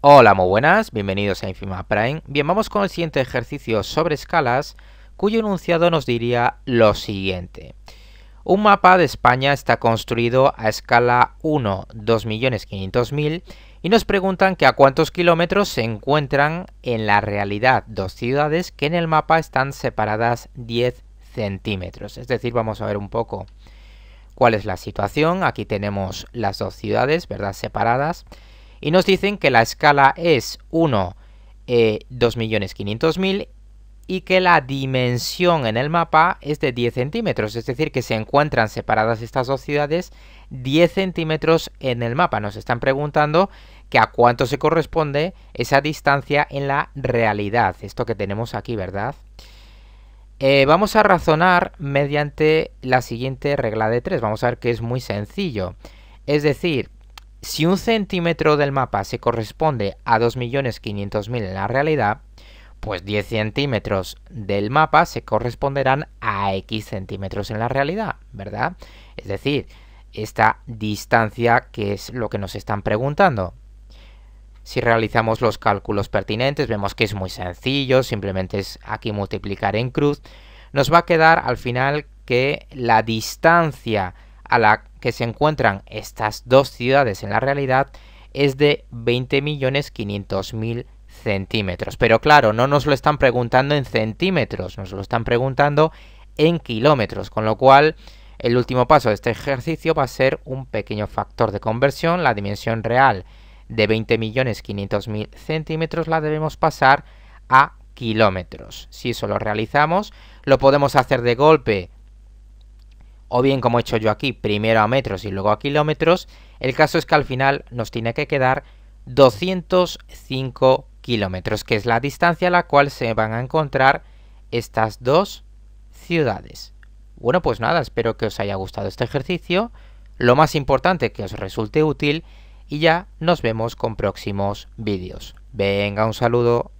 Hola, muy buenas, bienvenidos a Infima Prime. Bien, vamos con el siguiente ejercicio sobre escalas, cuyo enunciado nos diría lo siguiente. Un mapa de España está construido a escala 1, 2.500.000 y nos preguntan que a cuántos kilómetros se encuentran en la realidad dos ciudades que en el mapa están separadas 10 centímetros. Es decir, vamos a ver un poco cuál es la situación. Aquí tenemos las dos ciudades, ¿verdad? Separadas y nos dicen que la escala es 1, eh, 2.500.000 y que la dimensión en el mapa es de 10 centímetros, es decir, que se encuentran separadas estas dos ciudades 10 centímetros en el mapa. Nos están preguntando que a cuánto se corresponde esa distancia en la realidad, esto que tenemos aquí, ¿verdad? Eh, vamos a razonar mediante la siguiente regla de 3, vamos a ver que es muy sencillo. Es decir, si un centímetro del mapa se corresponde a 2.500.000 en la realidad, pues 10 centímetros del mapa se corresponderán a X centímetros en la realidad, ¿verdad? Es decir, esta distancia que es lo que nos están preguntando. Si realizamos los cálculos pertinentes, vemos que es muy sencillo, simplemente es aquí multiplicar en cruz. Nos va a quedar al final que la distancia a la que se encuentran estas dos ciudades en la realidad es de 20.500.000 centímetros. Pero claro, no nos lo están preguntando en centímetros, nos lo están preguntando en kilómetros, con lo cual el último paso de este ejercicio va a ser un pequeño factor de conversión, la dimensión real de 20.500.000 centímetros la debemos pasar a kilómetros. Si eso lo realizamos, lo podemos hacer de golpe o bien como he hecho yo aquí, primero a metros y luego a kilómetros, el caso es que al final nos tiene que quedar 205 kilómetros, que es la distancia a la cual se van a encontrar estas dos ciudades. Bueno, pues nada, espero que os haya gustado este ejercicio, lo más importante que os resulte útil y ya nos vemos con próximos vídeos. Venga, un saludo.